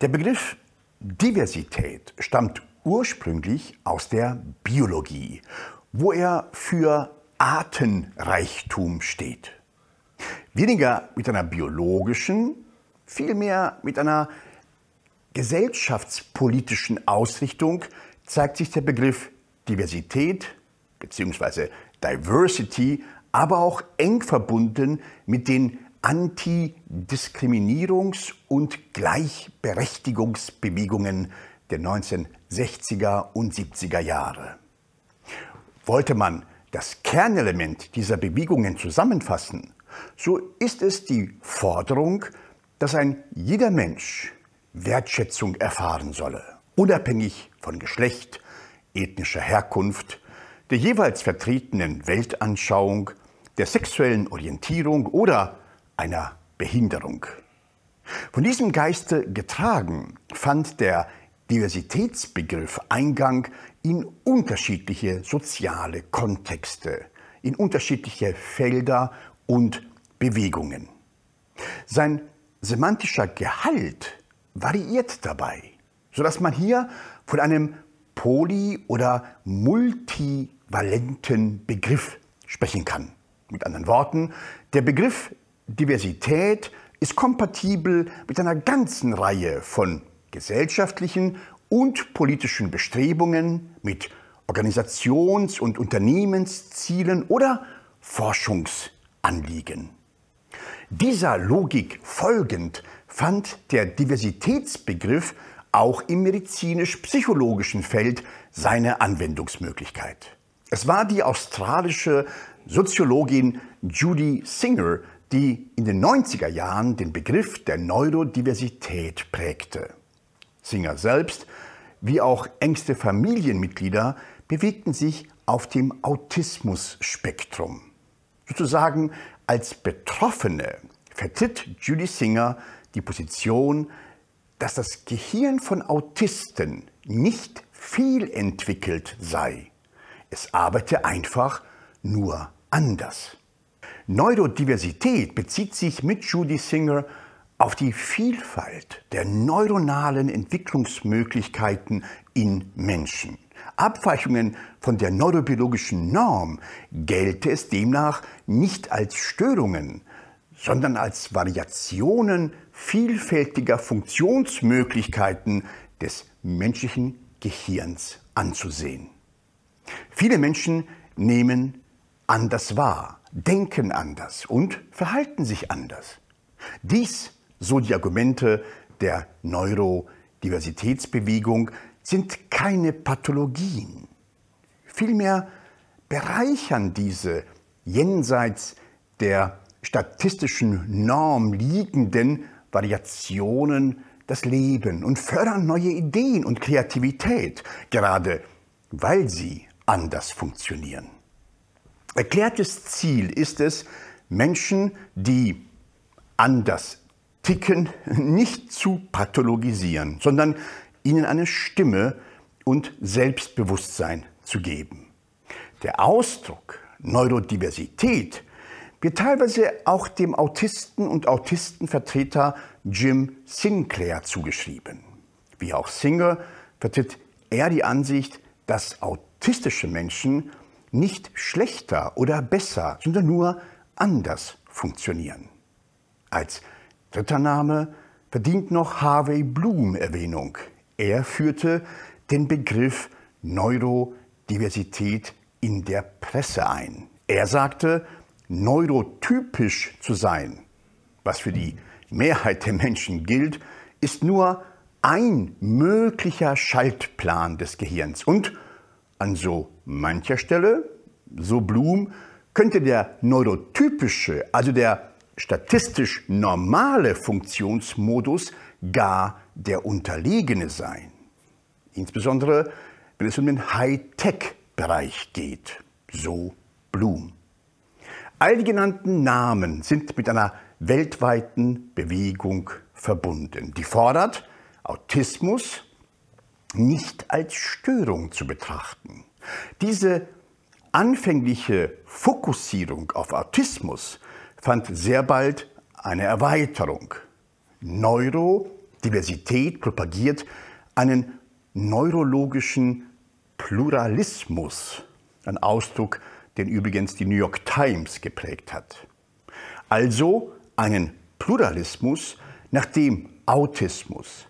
Der Begriff Diversität stammt ursprünglich aus der Biologie, wo er für Artenreichtum steht. Weniger mit einer biologischen, vielmehr mit einer gesellschaftspolitischen Ausrichtung zeigt sich der Begriff Diversität bzw. Diversity aber auch eng verbunden mit den Antidiskriminierungs- und Gleichberechtigungsbewegungen der 1960er und 70er Jahre. Wollte man das Kernelement dieser Bewegungen zusammenfassen, so ist es die Forderung, dass ein jeder Mensch Wertschätzung erfahren solle, unabhängig von Geschlecht, ethnischer Herkunft, der jeweils vertretenen Weltanschauung, der sexuellen Orientierung oder einer Behinderung. Von diesem Geiste getragen fand der Diversitätsbegriff Eingang in unterschiedliche soziale Kontexte, in unterschiedliche Felder und Bewegungen. Sein semantischer Gehalt variiert dabei, sodass man hier von einem poly- oder multivalenten Begriff sprechen kann. Mit anderen Worten, der Begriff Diversität ist kompatibel mit einer ganzen Reihe von gesellschaftlichen und politischen Bestrebungen, mit Organisations- und Unternehmenszielen oder Forschungsanliegen. Dieser Logik folgend fand der Diversitätsbegriff auch im medizinisch-psychologischen Feld seine Anwendungsmöglichkeit. Es war die australische Soziologin Judy Singer, die in den 90er Jahren den Begriff der Neurodiversität prägte. Singer selbst, wie auch engste Familienmitglieder, bewegten sich auf dem Autismus-Spektrum. Sozusagen als Betroffene vertritt Judy Singer die Position, dass das Gehirn von Autisten nicht fehlentwickelt sei. Es arbeite einfach nur anders. Neurodiversität bezieht sich mit Judy Singer auf die Vielfalt der neuronalen Entwicklungsmöglichkeiten in Menschen. Abweichungen von der neurobiologischen Norm gelte es demnach nicht als Störungen, sondern als Variationen vielfältiger Funktionsmöglichkeiten des menschlichen Gehirns anzusehen. Viele Menschen nehmen anders wahr, denken anders und verhalten sich anders. Dies, so die Argumente der Neurodiversitätsbewegung, sind keine Pathologien. Vielmehr bereichern diese jenseits der statistischen Norm liegenden Variationen das Leben und fördern neue Ideen und Kreativität, gerade weil sie anders funktionieren. Erklärtes Ziel ist es, Menschen, die anders ticken, nicht zu pathologisieren, sondern ihnen eine Stimme und Selbstbewusstsein zu geben. Der Ausdruck Neurodiversität wird teilweise auch dem Autisten und Autistenvertreter Jim Sinclair zugeschrieben. Wie auch Singer vertritt er die Ansicht, dass autistische Menschen nicht schlechter oder besser, sondern nur anders funktionieren. Als dritter Name verdient noch Harvey Bloom Erwähnung. Er führte den Begriff Neurodiversität in der Presse ein. Er sagte, neurotypisch zu sein, was für die Mehrheit der Menschen gilt, ist nur ein möglicher Schaltplan des Gehirns und an so mancher Stelle, so Blum, könnte der neurotypische, also der statistisch normale Funktionsmodus gar der unterlegene sein. Insbesondere, wenn es um den Hightech-Bereich geht, so Blum. All die genannten Namen sind mit einer weltweiten Bewegung verbunden, die fordert, Autismus nicht als Störung zu betrachten. Diese anfängliche Fokussierung auf Autismus fand sehr bald eine Erweiterung. Neurodiversität propagiert einen neurologischen Pluralismus, ein Ausdruck, den übrigens die New York Times geprägt hat. Also einen Pluralismus, nachdem Autismus,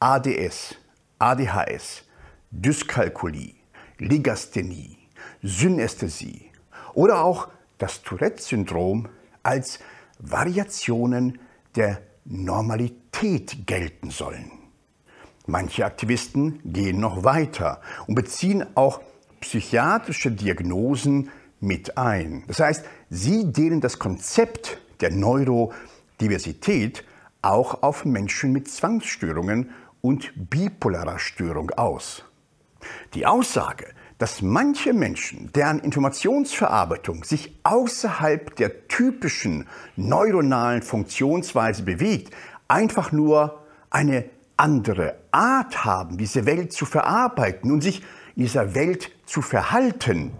ADS, ADHS, Dyskalkulie, Ligasthenie, Synästhesie oder auch das Tourette-Syndrom als Variationen der Normalität gelten sollen. Manche Aktivisten gehen noch weiter und beziehen auch psychiatrische Diagnosen mit ein. Das heißt, sie dehnen das Konzept der Neurodiversität auch auf Menschen mit Zwangsstörungen und bipolarer Störung aus. Die Aussage, dass manche Menschen, deren Informationsverarbeitung sich außerhalb der typischen neuronalen Funktionsweise bewegt, einfach nur eine andere Art haben, diese Welt zu verarbeiten und sich in dieser Welt zu verhalten.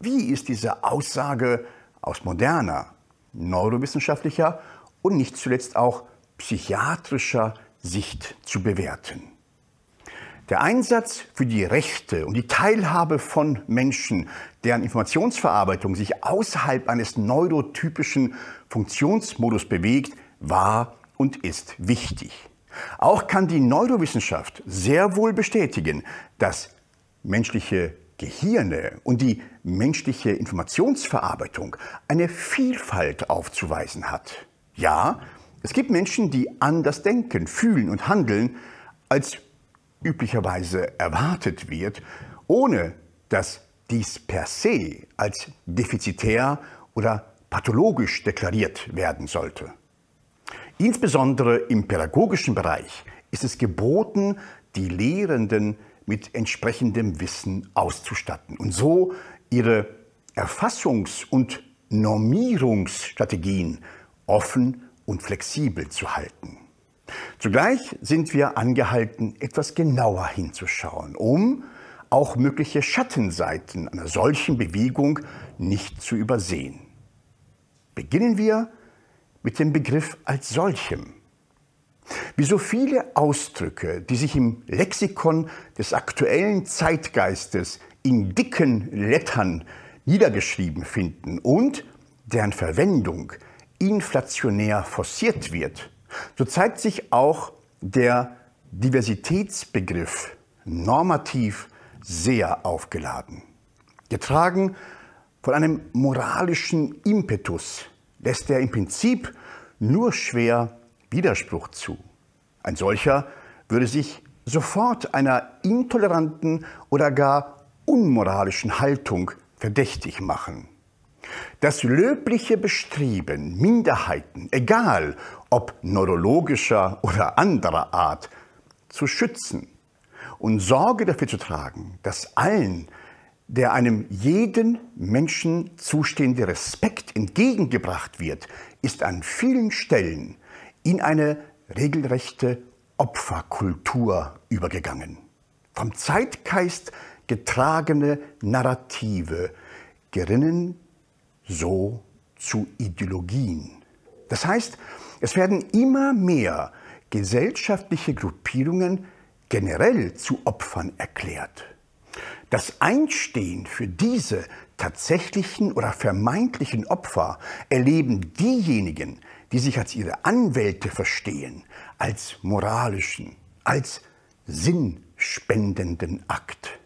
Wie ist diese Aussage aus moderner, neurowissenschaftlicher und nicht zuletzt auch psychiatrischer Sicht zu bewerten? Der Einsatz für die Rechte und die Teilhabe von Menschen, deren Informationsverarbeitung sich außerhalb eines neurotypischen Funktionsmodus bewegt, war und ist wichtig. Auch kann die Neurowissenschaft sehr wohl bestätigen, dass menschliche Gehirne und die menschliche Informationsverarbeitung eine Vielfalt aufzuweisen hat. Ja, es gibt Menschen, die anders denken, fühlen und handeln als üblicherweise erwartet wird, ohne dass dies per se als defizitär oder pathologisch deklariert werden sollte. Insbesondere im pädagogischen Bereich ist es geboten, die Lehrenden mit entsprechendem Wissen auszustatten und so ihre Erfassungs- und Normierungsstrategien offen und flexibel zu halten. Zugleich sind wir angehalten, etwas genauer hinzuschauen, um auch mögliche Schattenseiten einer solchen Bewegung nicht zu übersehen. Beginnen wir mit dem Begriff als solchem. Wie so viele Ausdrücke, die sich im Lexikon des aktuellen Zeitgeistes in dicken Lettern niedergeschrieben finden und deren Verwendung inflationär forciert wird, so zeigt sich auch der Diversitätsbegriff normativ sehr aufgeladen. Getragen von einem moralischen Impetus lässt er im Prinzip nur schwer Widerspruch zu. Ein solcher würde sich sofort einer intoleranten oder gar unmoralischen Haltung verdächtig machen. Das löbliche Bestreben, Minderheiten, egal ob neurologischer oder anderer Art, zu schützen und Sorge dafür zu tragen, dass allen, der einem jeden Menschen zustehende Respekt entgegengebracht wird, ist an vielen Stellen in eine regelrechte Opferkultur übergegangen. Vom Zeitgeist getragene Narrative gerinnen so zu Ideologien. Das heißt, es werden immer mehr gesellschaftliche Gruppierungen generell zu Opfern erklärt. Das Einstehen für diese tatsächlichen oder vermeintlichen Opfer erleben diejenigen, die sich als ihre Anwälte verstehen, als moralischen, als sinnspendenden Akt.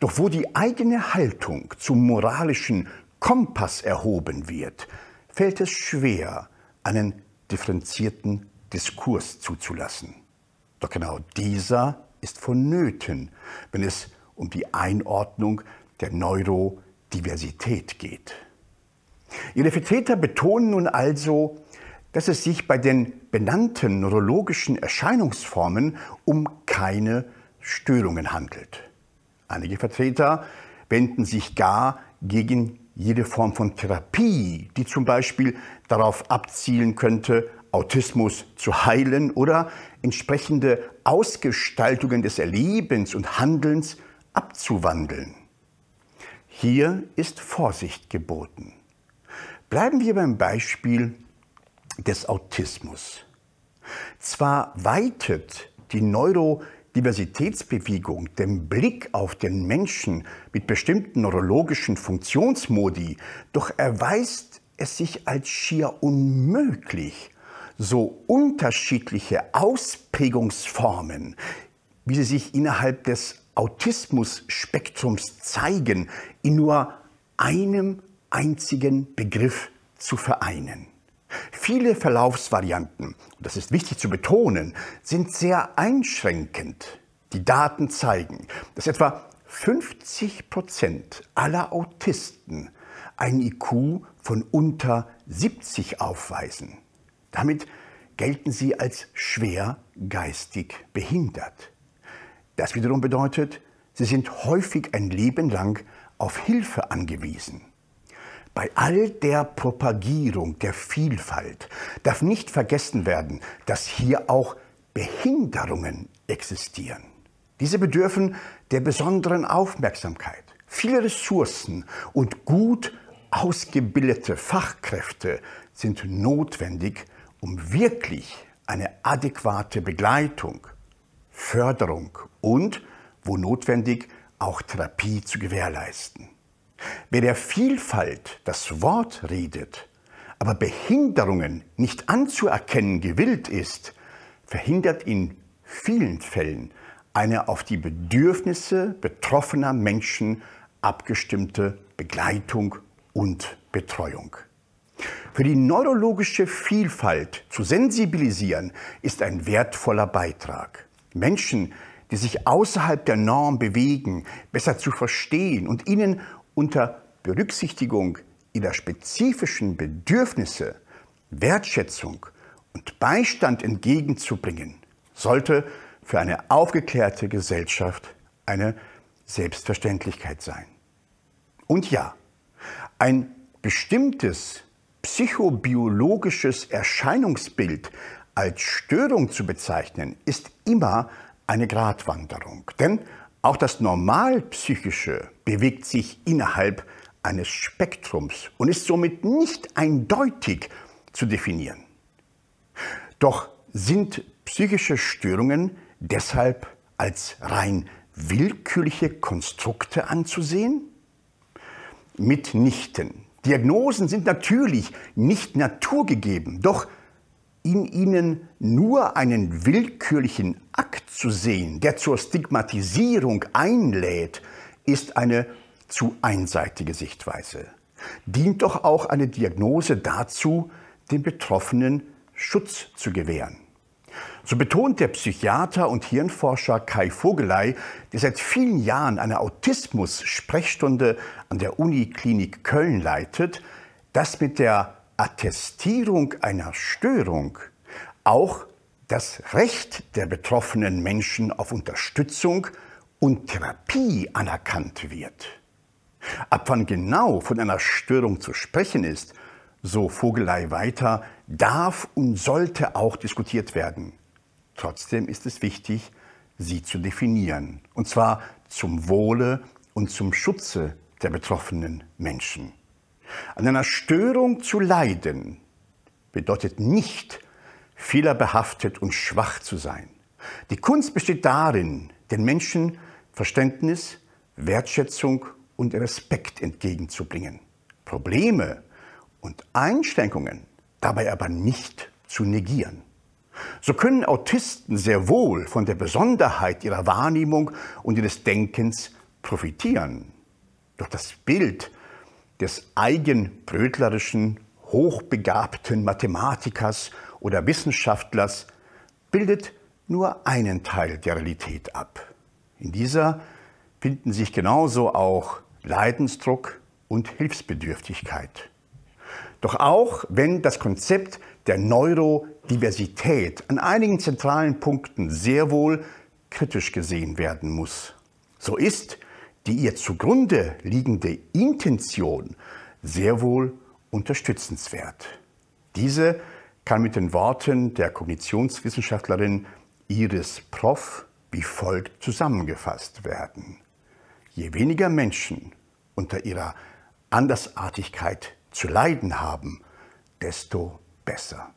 Doch wo die eigene Haltung zum moralischen Kompass erhoben wird, fällt es schwer, einen differenzierten Diskurs zuzulassen. Doch genau dieser ist vonnöten, wenn es um die Einordnung der Neurodiversität geht. Ihre Vertreter betonen nun also, dass es sich bei den benannten neurologischen Erscheinungsformen um keine Störungen handelt. Einige Vertreter wenden sich gar gegen jede Form von Therapie, die zum Beispiel darauf abzielen könnte, Autismus zu heilen oder entsprechende Ausgestaltungen des Erlebens und Handelns abzuwandeln. Hier ist Vorsicht geboten. Bleiben wir beim Beispiel des Autismus. Zwar weitet die Neuro- Diversitätsbewegung dem Blick auf den Menschen mit bestimmten neurologischen Funktionsmodi, doch erweist es sich als schier unmöglich, so unterschiedliche Ausprägungsformen, wie sie sich innerhalb des Autismus-Spektrums zeigen, in nur einem einzigen Begriff zu vereinen. Viele Verlaufsvarianten, und das ist wichtig zu betonen, sind sehr einschränkend. Die Daten zeigen, dass etwa 50 Prozent aller Autisten ein IQ von unter 70 aufweisen. Damit gelten sie als schwer geistig behindert. Das wiederum bedeutet, sie sind häufig ein Leben lang auf Hilfe angewiesen. Bei all der Propagierung der Vielfalt darf nicht vergessen werden, dass hier auch Behinderungen existieren. Diese bedürfen der besonderen Aufmerksamkeit, viele Ressourcen und gut ausgebildete Fachkräfte sind notwendig, um wirklich eine adäquate Begleitung, Förderung und, wo notwendig, auch Therapie zu gewährleisten. Wer der Vielfalt das Wort redet, aber Behinderungen nicht anzuerkennen gewillt ist, verhindert in vielen Fällen eine auf die Bedürfnisse betroffener Menschen abgestimmte Begleitung und Betreuung. Für die neurologische Vielfalt zu sensibilisieren ist ein wertvoller Beitrag. Menschen, die sich außerhalb der Norm bewegen, besser zu verstehen und ihnen unter Berücksichtigung ihrer spezifischen Bedürfnisse Wertschätzung und Beistand entgegenzubringen, sollte für eine aufgeklärte Gesellschaft eine Selbstverständlichkeit sein. Und ja, ein bestimmtes psychobiologisches Erscheinungsbild als Störung zu bezeichnen, ist immer eine Gratwanderung. Denn auch das Normalpsychische bewegt sich innerhalb eines Spektrums und ist somit nicht eindeutig zu definieren. Doch sind psychische Störungen deshalb als rein willkürliche Konstrukte anzusehen? Mitnichten. Diagnosen sind natürlich nicht naturgegeben, doch in ihnen nur einen willkürlichen Akt zu sehen, der zur Stigmatisierung einlädt, ist eine zu einseitige Sichtweise. Dient doch auch eine Diagnose dazu, den Betroffenen Schutz zu gewähren. So betont der Psychiater und Hirnforscher Kai Vogelei, der seit vielen Jahren eine Autismus-Sprechstunde an der Uniklinik Köln leitet, dass mit der Attestierung einer Störung auch das Recht der betroffenen Menschen auf Unterstützung und Therapie anerkannt wird. Ab wann genau von einer Störung zu sprechen ist, so Vogelei weiter, darf und sollte auch diskutiert werden. Trotzdem ist es wichtig, sie zu definieren, und zwar zum Wohle und zum Schutze der betroffenen Menschen. An einer Störung zu leiden bedeutet nicht, fehlerbehaftet und schwach zu sein. Die Kunst besteht darin, den Menschen Verständnis, Wertschätzung und Respekt entgegenzubringen. Probleme und Einschränkungen dabei aber nicht zu negieren. So können Autisten sehr wohl von der Besonderheit ihrer Wahrnehmung und ihres Denkens profitieren. Doch das Bild des eigenbrötlerischen, hochbegabten Mathematikers oder Wissenschaftlers bildet nur einen Teil der Realität ab. In dieser finden sich genauso auch Leidensdruck und Hilfsbedürftigkeit. Doch auch wenn das Konzept der Neurodiversität an einigen zentralen Punkten sehr wohl kritisch gesehen werden muss, so ist die ihr zugrunde liegende Intention sehr wohl unterstützenswert. Diese kann mit den Worten der Kognitionswissenschaftlerin Iris Prof wie folgt zusammengefasst werden. Je weniger Menschen unter ihrer Andersartigkeit zu leiden haben, desto besser.